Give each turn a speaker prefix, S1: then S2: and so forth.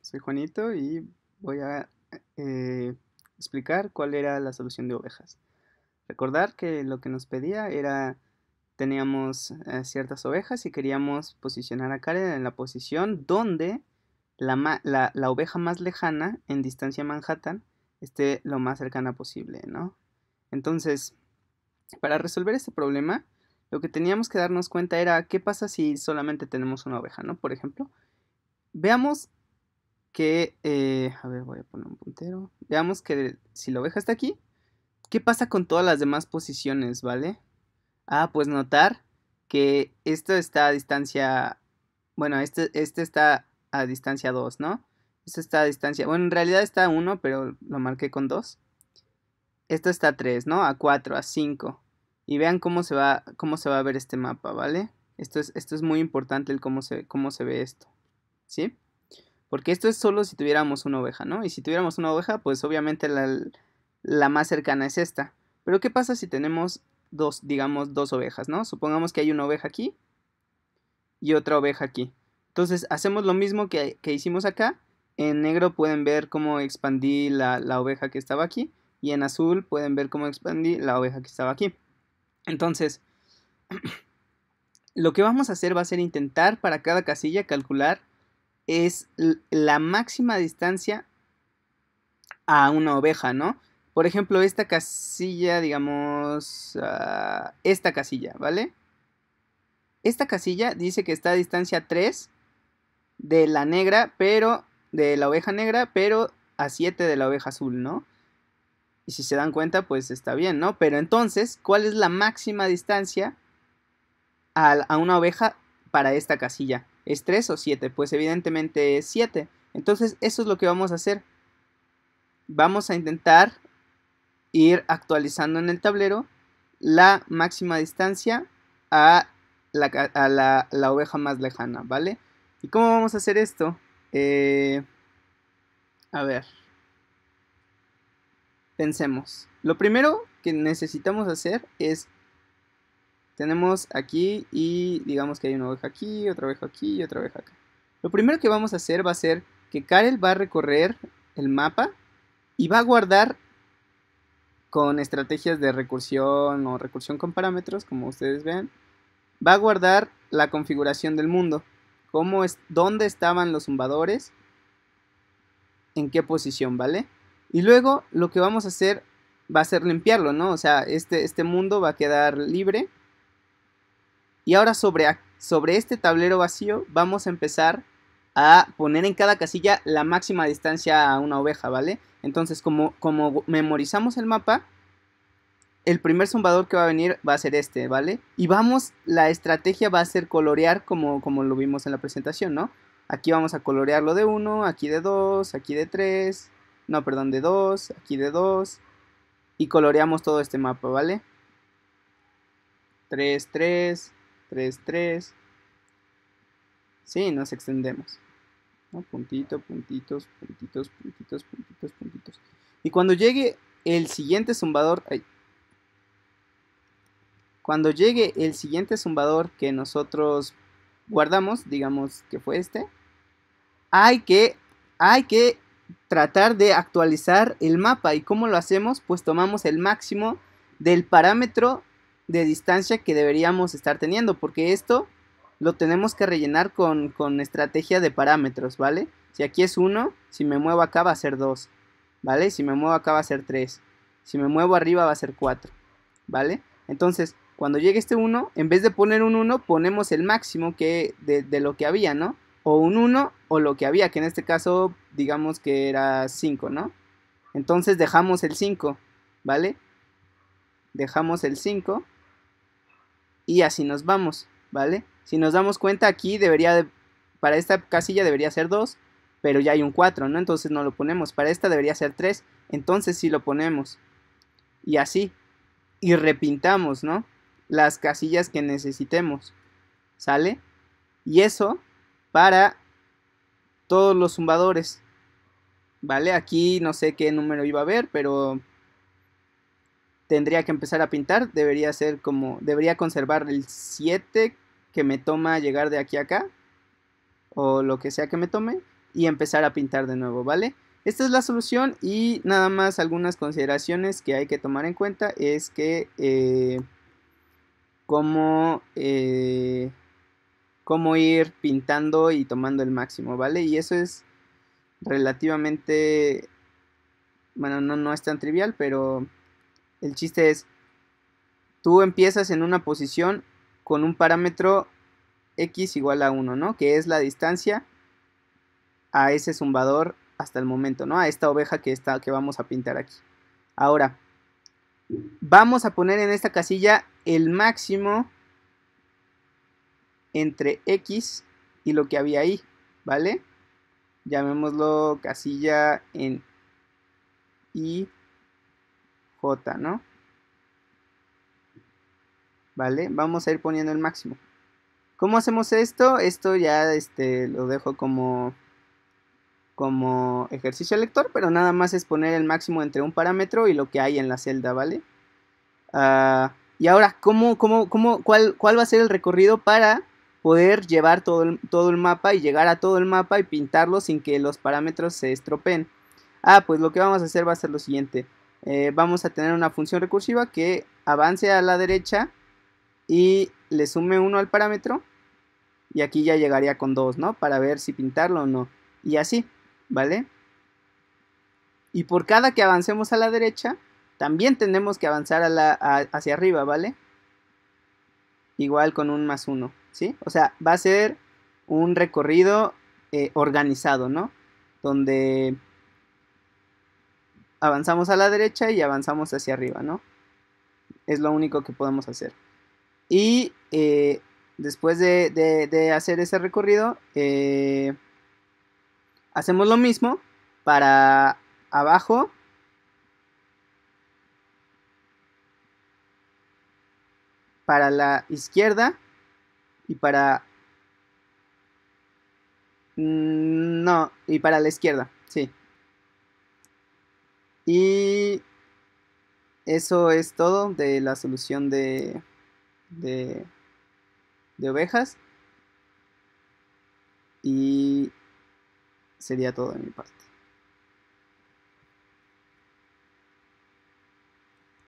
S1: Soy Juanito y voy a eh, explicar cuál era la solución de ovejas. Recordar que lo que nos pedía era teníamos eh, ciertas ovejas y queríamos posicionar a Karen en la posición donde la, la, oveja más lejana en distancia Manhattan esté lo más cercana posible, ¿no? Entonces, para resolver este problema, lo que teníamos que darnos cuenta era qué pasa si solamente tenemos una oveja, ¿no? Por ejemplo, veamos que, eh, a ver, voy a poner un puntero. Veamos que si lo oveja hasta aquí, ¿qué pasa con todas las demás posiciones, vale? Ah, pues notar que esto está a distancia, bueno, este, este está a distancia 2, ¿no? Esto está a distancia, bueno, en realidad está a 1, pero lo marqué con 2. Esto está a 3, ¿no? A 4, a 5. Y vean cómo se va, cómo se va a ver este mapa, ¿vale? Esto es, esto es muy importante el cómo se, cómo se ve esto, ¿sí? Porque esto es solo si tuviéramos una oveja, ¿no? Y si tuviéramos una oveja, pues obviamente la, más cercana es esta. Pero ¿qué pasa si tenemos dos, digamos, dos ovejas, ¿no? Supongamos que hay una oveja aquí y otra oveja aquí. Entonces hacemos lo mismo que, hicimos acá. En negro pueden ver cómo expandí la oveja que estaba aquí. Y en azul pueden ver cómo expandí la oveja que estaba aquí. Entonces, lo que vamos a hacer va a ser intentar para cada casilla calcular es la máxima distancia a una oveja, ¿no? Por ejemplo, esta casilla, digamos, ah, esta casilla, ¿vale? Esta casilla dice que está a distancia 3 de la negra, pero de la oveja negra, pero a 7 de la oveja azul, ¿no? Y si se dan cuenta, pues está bien, ¿no? Pero entonces, ¿cuál es la máxima distancia a una oveja para esta casilla? ¿Es 3 o 7? Pues evidentemente es 7. Entonces eso es lo que vamos a hacer. Vamos a intentar ir actualizando en el tablero la máxima distancia a, la, oveja más lejana, ¿vale? ¿Y cómo vamos a hacer esto? Eh, a ver. Pensemos. Lo primero que necesitamos hacer es tenemos aquí y digamos que hay una oveja aquí, otra oveja aquí y otra oveja acá. Lo primero que vamos a hacer va a ser que Karel va a recorrer el mapa y va a guardar con estrategias de recursión o recursión con parámetros, como ustedes vean, va a guardar la configuración del mundo, cómo es, dónde estaban los zumbadores, en qué posición, ¿vale? Y luego lo que vamos a hacer va a ser limpiarlo, ¿no? O sea, este, este mundo va a quedar libre y ahora sobre, sobre este tablero vacío vamos a empezar a poner en cada casilla la máxima distancia a una oveja, ¿vale? Entonces, como, como memorizamos el mapa, el primer zumbador que va a venir va a ser este, ¿vale? Y vamos, la estrategia va a ser colorear como, como lo vimos en la presentación, ¿no? Aquí vamos a colorearlo de 1, aquí de 2, aquí de 3, no, perdón, de 2, aquí de 2, y coloreamos todo este mapa, ¿vale? 3, 3, 3, 3. Sí, nos extendemos. Puntito, puntitos, puntitos, puntitos, puntitos, puntitos. Y cuando llegue el siguiente zumbador... cuando llegue el siguiente zumbador que nosotros guardamos, digamos que fue este, hay que, hay que tratar de actualizar el mapa. ¿Y cómo lo hacemos? Pues tomamos el máximo del parámetro de distancia que deberíamos estar teniendo, porque esto lo tenemos que rellenar con, estrategia de parámetros, ¿vale? Si aquí es 1, si me muevo acá va a ser 2, ¿vale? Si me muevo acá va a ser 3, si me muevo arriba va a ser 4, ¿vale? Entonces, cuando llegue este 1, en vez de poner un 1, ponemos el máximo que de, de lo que había, ¿no? O un 1 o lo que había, que en este caso digamos que era 5, ¿no? Entonces dejamos el 5, ¿vale? Dejamos el 5 y así nos vamos, ¿vale? Si nos damos cuenta aquí debería, de, para esta casilla debería ser 2, pero ya hay un 4, ¿no? Entonces no lo ponemos. Para esta debería ser 3, entonces sí lo ponemos. Y así. Y repintamos, ¿no? Las casillas que necesitemos. ¿Sale? Y eso para todos los zumbadores. ¿Vale? Aquí no sé qué número iba a haber, pero tendría que empezar a pintar, debería ser como, debería conservar el 7 que me toma llegar de aquí a acá, o lo que sea que me tome, y empezar a pintar de nuevo, ¿vale? Esta es la solución y nada más algunas consideraciones que hay que tomar en cuenta es que eh, cómo, eh, cómo ir pintando y tomando el máximo, ¿vale? Y eso es relativamente, bueno, no, no es tan trivial, pero el chiste es, tú empiezas en una posición con un parámetro x igual a 1, ¿no? Que es la distancia a ese zumbador hasta el momento, ¿no? A esta oveja que, está, que vamos a pintar aquí. Ahora, vamos a poner en esta casilla el máximo entre x y lo que había ahí, ¿vale? Llamémoslo casilla en y J, ¿no? ¿Vale? Vamos a ir poniendo el máximo. ¿Cómo hacemos esto? Esto ya este, lo dejo como, como ejercicio lector, pero nada más es poner el máximo entre un parámetro y lo que hay en la celda, ¿vale? Ah, y ahora, ¿cómo, cómo, cuál, ¿cuál va a ser el recorrido para poder llevar todo el, todo el mapa y llegar a todo el mapa y pintarlo sin que los parámetros se estropeen? Ah, pues lo que vamos a hacer va a ser lo siguiente. Eh, vamos a tener una función recursiva que avance a la derecha y le sume 1 al parámetro y aquí ya llegaría con 2, ¿no? Para ver si pintarlo o no. Y así, ¿vale? Y por cada que avancemos a la derecha, también tenemos que avanzar a la, hacia arriba, ¿vale? Igual con un más 1, ¿sí? O sea, va a ser un recorrido eh, organizado, ¿no? Donde avanzamos a la derecha y avanzamos hacia arriba, ¿no? Es lo único que podemos hacer. Y eh, después de, hacer ese recorrido, eh, hacemos lo mismo para abajo. Para la izquierda y para... Mm, no, y para la izquierda, sí. Y eso es todo de la solución de, de, ovejas. Y sería todo de mi parte.